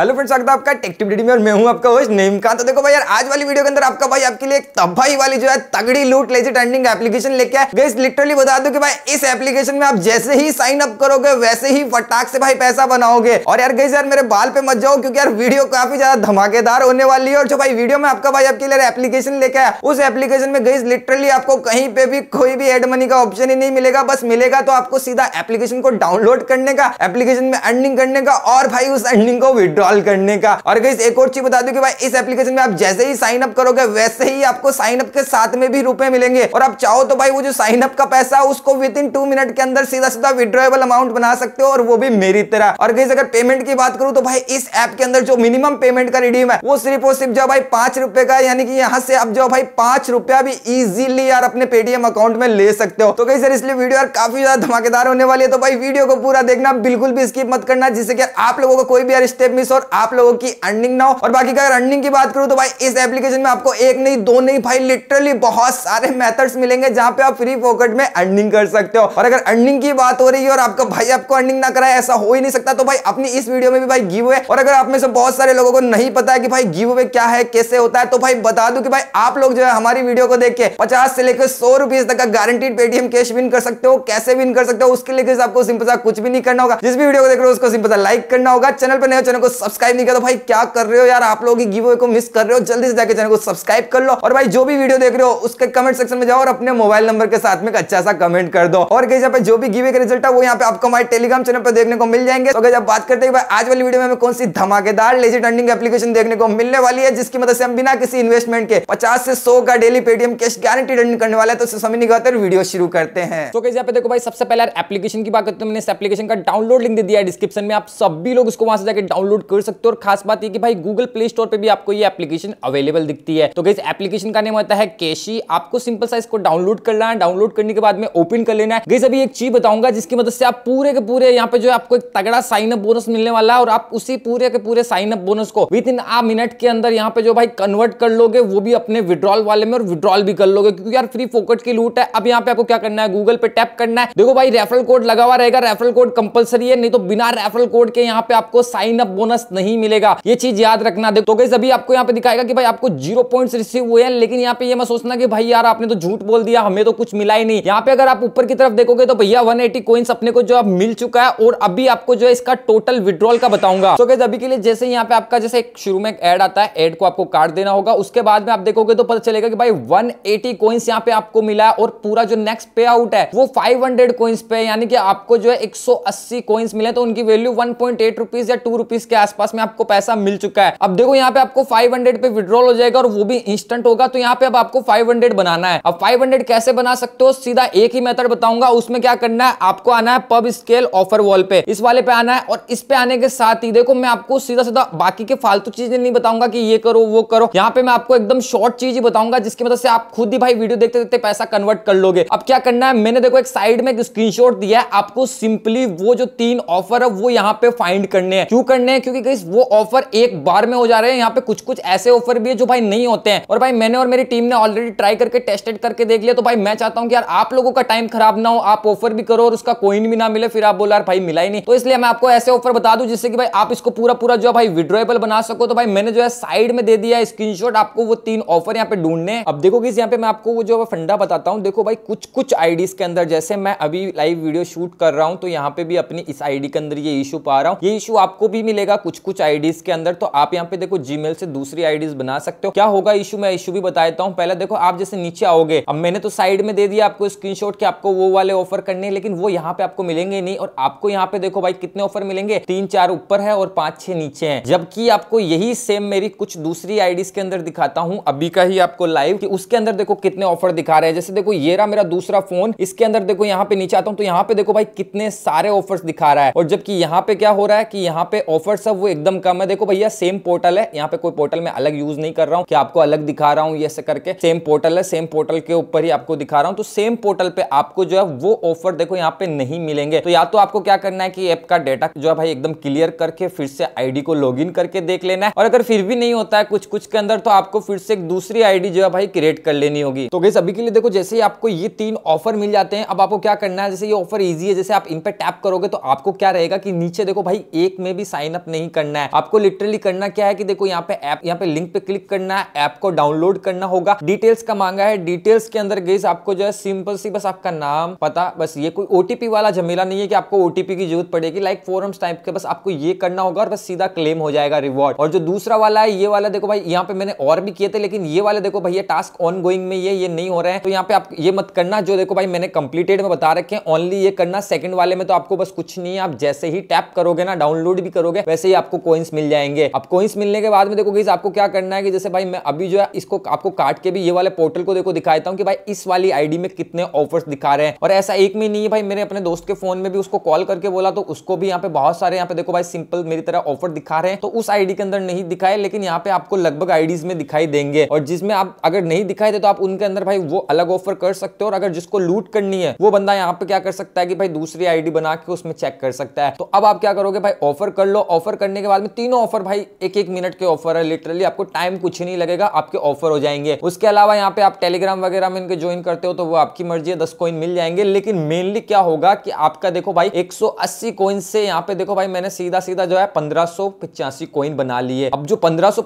hello friends स्वागत है आपका टेक्टिविटी में और मैं हूं आपका होस्ट का तो देखो भाई यार आज वाली वीडियो के अंदर आपका भाई आपके लिए एक तबाही वाली जो है तगड़ी लूट लेजी ट्रेंडिंग एप्लीकेशन लेके आए गई लिटरली बता दूं कि भाई इस एप्लीकेशन में आप जैसे ही साइन अप करोगे वैसे ही फटाक से भाई पैसा बनाओगे और यार गई यार मेरे बाल पे मत जाओ क्योंकि यार वीडियो काफी ज्यादा धमाकेदार होने वाली है और जो भाई वीडियो में आपका भाई आपके लिए एप्लीकेशन लेके आया उस एप्लीकेशन में गई लिटरली आपको कहीं पे भी कोई भी एड मनी का ऑप्शन ही नहीं मिलेगा बस मिलेगा तो आपको सीधा एप्लीकेशन को डाउनलोड करने का एप्लीकेशन में अर्निंग करने का और भाई उस अर्निंग को विड्रॉ कॉल करने का और गई एक और चीज बता दू की भाई इस एप्लीकेशन में आप जैसे ही साइन अप करोगे वैसे ही आपको साइन अप के साथ में भी रुपए मिलेंगे और आप चाहो तो भाई वो जो साइन अप का पैसा उसको विद इन टू मिनट के अंदर सीधा सीधा विड्रॉएबल अमाउंट बना सकते हो और वो भी मेरी तरह और गई अगर पेमेंट की बात करूं तो भाई इस ऐप के अंदर जो मिनिमम पेमेंट का रिडीम है वो सिर्फ और सिर्फ जो भाई पांच रुपए का यानी कि यहाँ से आप जो भाई पांच रुपया भी इजिली यार अपने पेटीएम अकाउंट में ले सकते हो तो कहीं सर इसलिए वीडियो यार काफी ज्यादा धमाकेदार होने वाली है तो भाई वीडियो को पूरा देखना बिल्कुल भी स्किप मत करना जिससे कि आप लोगों को कोई भी यार स्टेप मिस हो और आप लोगों की अर्निंग ना हो और बाकी अगर अर्निंग की बात करूं तो भाई इस एप्लीकेशन में आपको एक नहीं दो नहीं भाई लिटरली बहुत सारे मेथड्स मिलेंगे जहां पे आप फ्री फोकट में अर्निंग कर सकते हो और अगर अर्निंग की बात हो रही है और आपका भाई आपको अर्निंग ना कराए ऐसा हो ही नहीं सकता तो भाई अपनी इस वीडियो में भी भाई गिव हुए और अगर आप में से बहुत सारे लोगों को नहीं पता है कि भाई गिव हुए क्या है कैसे होता है तो भाई बता दू की भाई आप लोग जो है हमारी वीडियो को देख के पचास से लेकर सौ रुपीज तक का गारंटीड पेटीएम कैश विन कर सकते हो कैसे विन कर सकते हो उसके लिए आपको सिंपल सा कुछ भी नहीं करना होगा जिस भी वीडियो को देख रहे हो उसको सिंपल सा लाइक करना होगा चैनल पर नए चैनल को सब्सक्राइब नहीं किया तो भाई क्या कर रहे हो यार आप लोग गिव अवे को मिस कर रहे हो जल्दी से जाकर चैनल को सब्सक्राइब कर लो और भाई जो भी वीडियो देख रहे हो उसके कमेंट सेक्शन में जाओ और अपने मोबाइल नंबर के साथ में अच्छा सा कमेंट कर दो और कहीं जो भी गिवे का रिजल्ट है वो यहाँ पे आपको हमारे टेलीग्राम चैनल पर देखने को मिल जाएंगे तो जब बात करते हैं भाई आज वाली वीडियो में कौन सी धमाकेदार लेजिट अंडिंग एप्लीकेशन देखने को मिलने वाली है जिसकी मदद से हम बिना किसी इन्वेस्टमेंट के पचास से सौ का daily Paytm cash guarantee earning करने वाले तो समय नहीं निकालते वीडियो शुरू करते हैं तो कहीं पे देखो भाई सबसे पहले एप्लीकेशन की बात करते हैं मैंने इस एप्लीकेशन का डाउनलोड लिंक दे दिया है डिस्क्रिप्शन में आप सभी लोग उसको वहां से जाकर डाउनलोड कर सकते हो और खास बात यह कि भाई गूगल प्ले स्टोर पर भी आपको ये एप्लीकेशन अवेलेबल दिखती है तो गई एप्लीकेशन का नाम होता है कैशी आपको सिंपल साइज को डाउनलोड करना है डाउनलोड करने के बाद में ओपन कर लेना है गई अभी एक चीज बताऊंगा जिसकी मदद से आप पूरे के पूरे यहाँ पे जो आपको एक तगड़ा साइन अप बोनस मिलने वाला है और आप उसी पूरे के पूरे साइन अप बोनस को विद इन आ मिनट के अंदर यहाँ पे जो भाई कन्वर्ट कर लोगे वो भी अपने विड्रॉल वाले में और विड्रॉल भी कर लोगे क्योंकि यार फ्री फोकट की लूट है अब यहाँ पे आपको क्या करना है गूगल पे टैप करना है देखो भाई रेफरल कोड लगा हुआ रहेगा रेफरल कोड कंपलसरी है नहीं तो बिना रेफरल कोड के यहाँ पे आपको साइन अप बोनस बोनस नहीं मिलेगा ये चीज याद रखना देखो तो अभी आपको यहाँ पे दिखाएगा कि भाई आपको जीरो पॉइंट रिसीव हुए हैं लेकिन यहाँ पे ये मैं सोचना कि भाई यार आपने तो झूठ बोल दिया हमें तो कुछ मिला ही नहीं यहाँ पे अगर आप ऊपर की तरफ देखोगे तो भैया वन एटी अपने को जो आप मिल चुका है और अभी आपको जो है इसका टोटल विड्रॉल का बताऊंगा तो अभी के लिए जैसे यहाँ पे आपका जैसे शुरू में एड आता है एड को आपको कार्ड देना होगा उसके बाद में आप देखोगे तो पता चलेगा कि भाई 180 कोइंस यहाँ पे आपको मिला है और पूरा जो नेक्स्ट पे आउट है वो 500 कोइंस पे यानी कि आपको जो है 180 कोइंस मिले तो उनकी वैल्यू 1.8 रुपीस या टू रुपीस के आस आसपास में आपको पैसा मिल चुका है अब देखो यहाँ पे आपको 500 पे विड्रॉल हो जाएगा और वो भी इंस्टेंट होगा तो यहाँ पे अब आपको 500 बनाना है अब 500 कैसे बना सकते हो सीधा एक ही मेथड बताऊंगा उसमें क्या करना है आपको आना है पब स्केल ऑफर वॉल पे इस वाले पे आना है और इस पे आने के साथ ही देखो मैं आपको सीधा सीधा बाकी के फालतू चीजें नहीं बताऊंगा की ये करो वो करो यहाँ पे मैं आपको एकदम शॉर्ट चीज ही बताऊंगा जिसकी मदद मतलब से आप खुद ही भाई वीडियो देखते देखते पैसा कन्वर्ट कर लोगे अब क्या करना है मैंने देखो एक साइड में एक स्क्रीनशॉट दिया है आपको सिंपली वो जो तीन ऑफर है वो यहाँ पे फाइंड करने हैं क्यों करने हैं क्योंकि क्योंकि गई वो ऑफर एक बार में हो जा रहे हैं यहाँ पे कुछ कुछ ऐसे ऑफर भी है जो भाई नहीं होते हैं और भाई मैंने और मेरी टीम ने ऑलरेडी ट्राई करके टेस्टेड करके देख लिया तो भाई मैं चाहता हूँ कि यार आप लोगों का टाइम खराब ना हो आप ऑफर भी करो और उसका कोइन भी ना मिले फिर आप बोला यार भाई मिला ही नहीं तो इसलिए मैं आपको ऐसे ऑफर बता दू जिससे कि भाई आप इसको पूरा पूरा जो भाई विड्रोएबल बना सको तो भाई मैंने जो है साइड में दे दिया शॉट आपको वो तीन ऑफर यहाँ पे ढूंढने अब देखो किस यहाँ पे मैं आपको वो जो फंडा बताता हूँ देखो भाई कुछ कुछ आईडीज के अंदर जैसे मैं अभी लाइव वीडियो शूट कर रहा हूँ तो यहाँ पे भी अपनी इस आईडी के अंदर ये इशू पा रहा हूँ ये इशू आपको भी मिलेगा कुछ कुछ आईडीज के अंदर तो आप यहाँ पे देखो जीमेल से दूसरी आईडीज बना सकते हो क्या होगा इशू मैं इशू भी बता देता हूँ पहले देखो आप जैसे नीचे आओगे अब मैंने तो साइड में दे दिया आपको स्क्रीन शॉट आपको वो वाले ऑफर करने लेकिन वो यहाँ पे आपको मिलेंगे नहीं और आपको यहाँ पे देखो भाई कितने ऑफर मिलेंगे तीन चार ऊपर है और पांच छह नीचे है जबकि आपको यही सेम मेरी कुछ दूसरी आईडीज के अंदर दिखाता हूँ अभी का ही आपको लाइव की उसके अंदर देखो कितने ऑफर दिखा रहे हैं जैसे देखो ये रहा मेरा दूसरा फोन इसके अंदर देखो यहाँ पे नीचे आता हूँ तो यहाँ पे देखो भाई कितने सारे ऑफर्स दिखा रहा है और जबकि यहाँ पे क्या हो रहा है कि यहाँ पे ऑफर्स सब वो एकदम कम है देखो भैया सेम पोर्टल है यहाँ पे कोई पोर्टल में अलग यूज नहीं कर रहा हूँ कि आपको अलग दिखा रहा हूँ ये से करके सेम पोर्टल है सेम पोर्टल के ऊपर ही आपको दिखा रहा हूँ तो सेम पोर्टल पे आपको जो है वो ऑफर देखो यहाँ पे नहीं मिलेंगे तो या तो आपको क्या करना है कि ऐप का डेटा जो है भाई एकदम क्लियर करके फिर से आईडी को लॉग करके देख लेना है और अगर फिर भी नहीं होता है कुछ कुछ के अंदर तो आपको फिर से एक दूसरी आईडी जो है भाई क्रिएट कर लेनी होगी तो गई सभी के लिए देखो जैसे ही आपको ये तीन ऑफर मिल जाते हैं अब आपको क्या करना है जैसे ये ऑफर ईजी है जैसे आप इन पर टैप करोगे तो आपको क्या रहेगा कि नीचे देखो भाई एक में भी साइन अप नहीं लिंक करना है आपको लिटरली करना क्या है कि देखो यहाँ पे ऐप यहाँ पे लिंक पे क्लिक करना है ऐप को डाउनलोड करना होगा डिटेल्स का मांगा है डिटेल्स के अंदर गई आपको जो है सिंपल सी बस आपका नाम पता बस ये कोई ओटीपी वाला झमेला नहीं है कि आपको ओटीपी की जरूरत पड़ेगी लाइक फोरम्स टाइप के बस आपको ये करना होगा और बस सीधा क्लेम हो जाएगा रिवॉर्ड और जो दूसरा वाला है ये वाला देखो भाई यहाँ पे मैंने और भी किए थे लेकिन ये वाले देखो भैया टास्क ऑन गोइंग में ये ये नहीं हो रहे हैं तो यहाँ पे आप ये मत करना जो देखो भाई मैंने कंप्लीटेड में बता रखे हैं ओनली ये करना सेकंड वाले में तो आपको बस कुछ नहीं है आप जैसे ही टैप करोगे ना डाउनलोड भी करोगे वैसे ही आपको कोइंस मिल जाएंगे अब कोइंस मिलने के बाद में देखो आपको क्या करना है कि जैसे भाई मैं अभी जो है इसको आपको काट के भी ये वाले पोर्टल को देखो दिखाता हूँ कि भाई इस वाली आईडी में कितने ऑफर्स दिखा रहे हैं और ऐसा एक में नहीं है भाई मेरे अपने दोस्त के फोन में भी उसको कॉल करके बोला तो उसको भी यहाँ पे बहुत सारे यहाँ पे देखो भाई सिंपल मेरी तरह ऑफर दिखा रहे हैं तो उस आईडी के अंदर नहीं दिखाए लेकिन यहाँ पे आपको लगभग आईडीज में दिखाई देंगे और जिसमें आप अगर नहीं दिखाई दे तो आप उनके अंदर भाई वो अलग ऑफर कर सकते हो और अगर जिसको लूट करनी है वो बंदा यहाँ पे क्या कर सकता है कि भाई दूसरी आईडी बना के उसमें चेक कर सकता है तो अब आप क्या करोगे भाई ऑफर कर लो ऑफर करने के बाद में तीनों ऑफर भाई एक एक मिनट के ऑफर है लिटरली आपको टाइम कुछ नहीं लगेगा आपके ऑफर हो जाएंगे उसके अलावा यहाँ पे आप टेलीग्राम वगैरह में इनके ज्वाइन करते हो तो वो आपकी मर्जी है दस कॉइन मिल जाएंगे लेकिन मेनली क्या होगा कि आपका देखो भाई एक सौ से यहाँ पे देखो भाई मैंने सीधा सीधा जो है पंद्रह सौ बना लिए अब जो पंद्रह सौ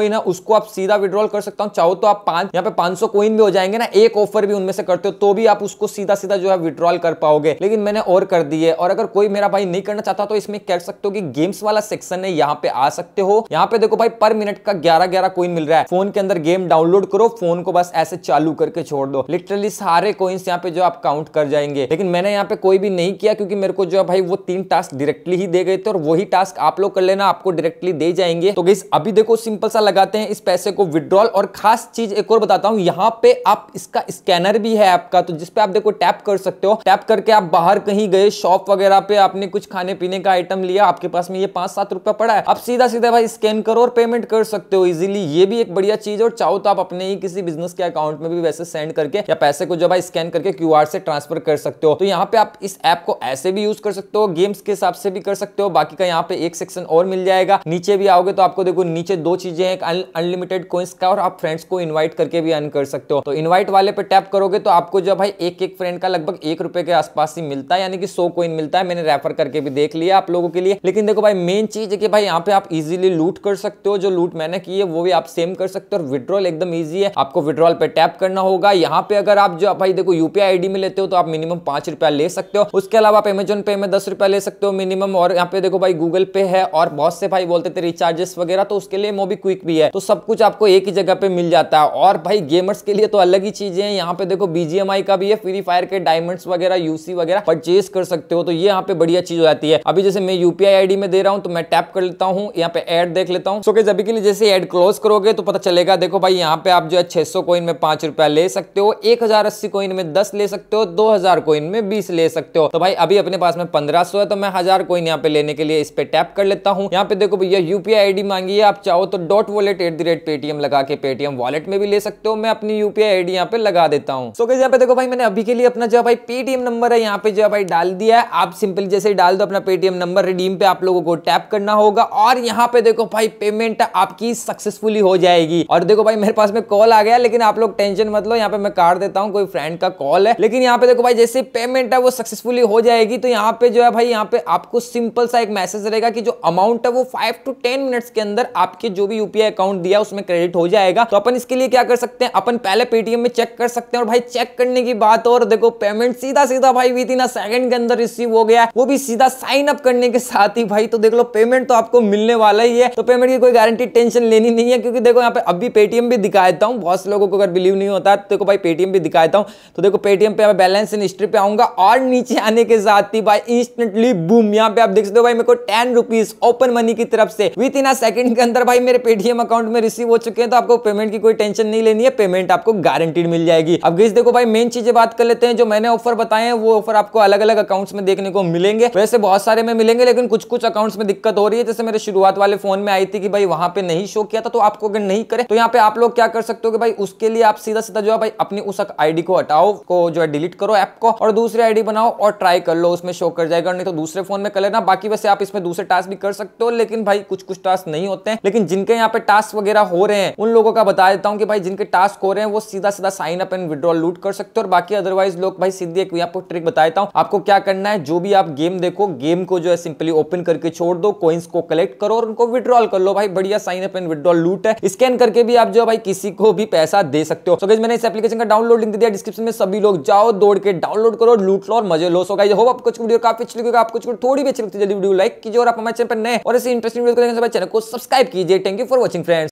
है उसको आप सीधा विड्रॉल कर सकता हूँ चाहो तो आप पांच यहाँ पे पांच सौ भी हो जाएंगे ना एक ऑफर भी उनमें से करते हो तो भी आप उसको सीधा सीधा जो है विड्रॉल कर पाओगे लेकिन मैंने और कर दिए और अगर कोई मेरा भाई नहीं करना चाहता तो इसमें कह सकते हो कि गेम्स वाला सेक्शन है यहाँ पे आ सकते हो यहाँ पे देखो भाई पर मिनट का ग्यारह ग्यारह कोइन मिल रहा है फोन के अंदर गेम डाउनलोड करो फोन को बस ऐसे चालू करके छोड़ दो लिटरली सारे कोइंस यहाँ पे जो आप काउंट कर जाएंगे लेकिन मैंने यहाँ पे कोई भी नहीं किया क्योंकि मेरे को जो भाई वो तीन टास्क डायरेक्टली ही दे गए थे और वही टास्क आप लोग कर लेना आपको डायरेक्टली दे जाएंगे तो गई अभी देखो सिंपल सा लगाते हैं इस पैसे को विड्रॉल और खास चीज एक और बताता हूँ यहाँ पे आप इसका स्कैनर भी है आपका तो जिसपे आप देखो टैप कर सकते हो टैप करके आप बाहर कहीं गए शॉप वगैरह पे आपने कुछ खाने पीने का आइटम लिया आपके पास में ये पांच सात रुपया पड़ा है आप सीधा सीधा भाई स्कैन करो और पेमेंट कर सकते हो इजीली ये भी एक बढ़िया चीज और चाहो तो आप अपने ही किसी बिजनेस के अकाउंट में भी वैसे सेंड करके या पैसे को जो भाई स्कैन करके क्यू से ट्रांसफर कर सकते हो तो यहाँ पे आप इस ऐप को ऐसे भी यूज कर सकते हो गेम्स के हिसाब से भी कर सकते हो बाकी का यहाँ पे एक सेक्शन और मिल जाएगा नीचे भी आओगे तो आपको देखो नीचे दो चीजें हैं अनलिमिटेड कोइंस का और आप फ्रेंड्स को इन्वाइट करके भी अर्न कर सकते हो तो इन्वाइट वाले पे टैप करोगे तो आपको जो भाई एक एक फ्रेंड का लगभग एक रुपए के आसपास ही मिलता है यानी कि सो कोइन मिलता है मैंने रेफर करके भी देख लिया आप लोगों के लिए लेकिन देखो भाई मेन चीज़ है कि भाई यहाँ पे आप इजीली लूट कर सकते हो जो लूट मैंने की है वो भी आप सेम कर सकते हो और विड्रॉल एकदम ईजी है आपको विड्रॉल पे टैप करना होगा यहाँ पे अगर आप जो भाई देखो यूपीआई आईडी में लेते हो तो आप मिनिमम पांच रुपया ले सकते हो उसके अलावा आप एमेजोन पे में दस रुपया ले सकते हो मिनिमम और यहाँ पे देखो भाई गूगल पे है और बहुत से भाई बोलते थे रिचार्जेस वगैरह तो उसके लिए मोबी क्विक भी है तो सब कुछ आपको एक ही जगह पे मिल जाता है और भाई गेमर्स के लिए तो अलग ही चीजें हैं यहाँ पे देखो बीजीएमआई का भी है फ्री फायर के डायमंड वगैरह यूसी वगैरह परचेज कर सकते हो तो ये यहाँ पे बढ़िया चीज हो जाती है अभी जैसे मैं यूपीआई आईडी में दे रहा हूँ तो मैं टैप कर लेता हूँ यहाँ पे एड देख लेता हूँ सो के जब के लिए जैसे एड क्लोज करोगे तो पता चलेगा देखो भाई यहाँ पे आप जो है छह सौ कोइन में पांच रुपया ले सकते हो एक हजार अस्सी कोइन में दस ले सकते हो दो हजार कोइन में बीस ले सकते हो तो भाई अभी अपने पास में पंद्रह सौ है तो मैं हजार कोइन यहाँ पे लेने के लिए इस पे टैप कर लेता हूँ यहाँ पे देखो भैया यूपीआई आईडी मांगी है आप चाहो तो dot wallet at the rate Paytm लगा के पेटीएम वॉलेट में भी ले सकते हो मैं अपनी यूपीआई आईडी यहाँ पे लगा देता हूँ सो यहाँ पे देखो भाई मैंने अभी के लिए अपना जो भाई पेटीएम नंबर है यहाँ पे जो भाई डाल दिया है आप सिंपली जैसे डाल दो अपना पेटीएम नंबर रिडीम पे आप लोगों को टैप करना होगा और यहाँ पे देखो भाई पेमेंट आपकी सक्सेसफुली हो जाएगी और देखो भाई मेरे पास में कॉल आ गया लेकिन आप लोग टेंशन मतलब यहाँ पे मैं काट देता हूँ कोई फ्रेंड का कॉल है लेकिन यहाँ पे देखो भाई जैसे पेमेंट है वो सक्सेसफुली हो जाएगी तो यहाँ पे जो है भाई यहाँ पे आपको सिंपल सा एक मैसेज रहेगा कि जो अमाउंट है वो फाइव टू टेन मिनट्स के अंदर आपके जो भी यूपीआई अकाउंट दिया उसमें क्रेडिट हो जाएगा तो अपन इसके लिए क्या कर सकते हैं अपन पहले पेटीएम में चेक कर सकते हैं और भाई चेक करने की बात और देखो पेमेंट सीधा सीधा भाई विद इन सेकंड के अंदर रिसीव हो गया वो भी सीधा साइन अप करने के साथ ही भाई तो देख लो पेमेंट तो आपको मिलने वाला ही है तो पेमेंट की कोई गारंटी टेंशन लेनी नहीं है क्योंकि देखो यहाँ पे अभी पेटीएम भी दिखा देता हूँ बहुत से लोगों को अगर बिलीव नहीं होता तो देखो भाई पेटीएम भी दिखा देता हूँ तो देखो पेटीएम पे मैं बैलेंस इन हिस्ट्री पे आऊंगा और नीचे आने के साथ ही भाई इंस्टेंटली बूम यहाँ पे आप देख सकते हो भाई मेरे को टेन रुपीज ओपन मनी की तरफ से विद इन अ सेकंड के अंदर भाई मेरे पेटीएम अकाउंट में रिसीव हो चुके हैं तो आपको पेमेंट की कोई टेंशन नहीं लेनी है पेमेंट आपको गारंटीड मिल जाएगी अब गिस देखो भाई मेन चीजें बात कर लेते हैं जो मैंने ऑफर बताए हैं वो ऑफर आपको अलग अलग अकाउंट्स में देखने को मिलेंगे वैसे बहुत सारे में मिलेंगे लेकिन कुछ कुछ अकाउंट्स में दिक्कत दिक्कत हो रही है जैसे मेरे शुरुआत वाले फोन में आई थी कि भाई वहां पे नहीं शो किया था तो आपको अगर नहीं करे तो यहाँ पे आप लोग क्या कर सकते हो कि भाई उसके लिए आप सीधा सीधा जो है भाई अपनी उस आईडी को हटाओ को जो है डिलीट करो ऐप को और दूसरी आईडी बनाओ और ट्राई कर लो उसमें शो कर जाएगा नहीं तो दूसरे फोन में कर लेना बाकी वैसे आप इसमें दूसरे टास्क भी कर सकते हो लेकिन भाई कुछ कुछ टास्क नहीं होते हैं लेकिन जिनके यहाँ पे टास्क वगैरह हो रहे हैं उन लोगों का बता देता हूँ कि भाई जिनके टास्क हो रहे हैं वो सीधा सीधा साइन अप एंड विद्रॉल लूट कर सकते हो और बाकी अदरवाइज लोग भाई सीधे एक ट्रिक बता देता हूँ आपको क्या करना है जो भी आप गेम देखो गेम को जो है सिंपली ओपन करके छोड़ दो दो कोइंस को कलेक्ट करो और उनको विद्रॉल कर लो भाई बढ़िया साइन अप एंड विद्रॉल लूट है स्कैन करके भी आप जो भाई किसी को भी पैसा दे सकते हो सो so, मैंने इस एप्लीकेशन का डाउनलोड लिंक दिया डिस्क्रिप्शन में सभी लोग जाओ दौड़ के डाउनलोड करो लूट लो और मजे लो सो गाइस होप आपको वीडियो काफी अच्छी लगेगा आपको थोड़ी भी अच्छी लगती है जल्दी वीडियो लाइक कीजिए और आप हमारे चैनल पर नए और ऐसे इंटरेस्टिंग वीडियो को देखने से चैनल को सब्सक्राइब कीजिए thank you for watching friends